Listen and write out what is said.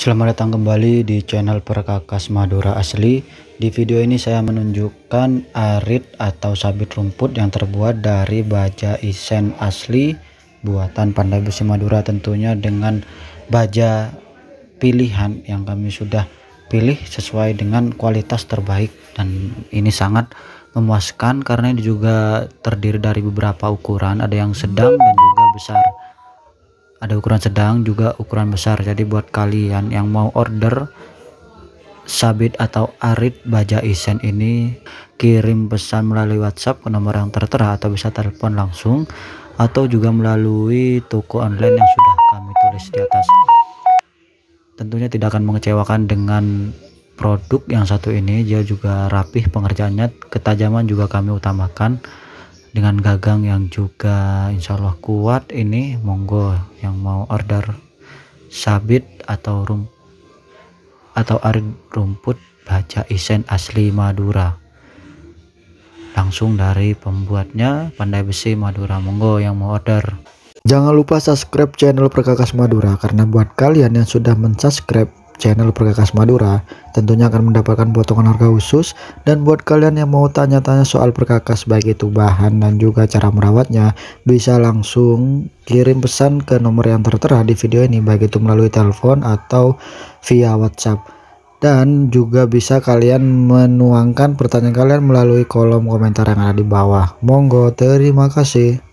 Selamat datang kembali di channel Perkakas Madura Asli. Di video ini saya menunjukkan arit atau sabit rumput yang terbuat dari baja isen asli buatan Pandai Besi Madura tentunya dengan baja pilihan yang kami sudah pilih sesuai dengan kualitas terbaik dan ini sangat memuaskan karena ini juga terdiri dari beberapa ukuran ada yang sedang dan juga besar ada ukuran sedang juga ukuran besar jadi buat kalian yang mau order sabit atau arit baja isen ini kirim pesan melalui WhatsApp ke nomor yang tertera atau bisa telepon langsung atau juga melalui toko online yang sudah kami tulis di atas tentunya tidak akan mengecewakan dengan produk yang satu ini dia juga rapih pengerjaannya ketajaman juga kami utamakan dengan Gagang yang juga insya Allah kuat ini monggo yang mau order sabit atau rum atau arit rumput baca isen asli Madura langsung dari pembuatnya Pandai Besi Madura monggo yang mau order Jangan lupa subscribe channel Perkakas Madura karena buat kalian yang sudah mensubscribe channel Perkakas Madura tentunya akan mendapatkan potongan harga khusus dan buat kalian yang mau tanya-tanya soal perkakas baik itu bahan dan juga cara merawatnya bisa langsung kirim pesan ke nomor yang tertera di video ini baik itu melalui telepon atau via WhatsApp dan juga bisa kalian menuangkan pertanyaan kalian melalui kolom komentar yang ada di bawah monggo terima kasih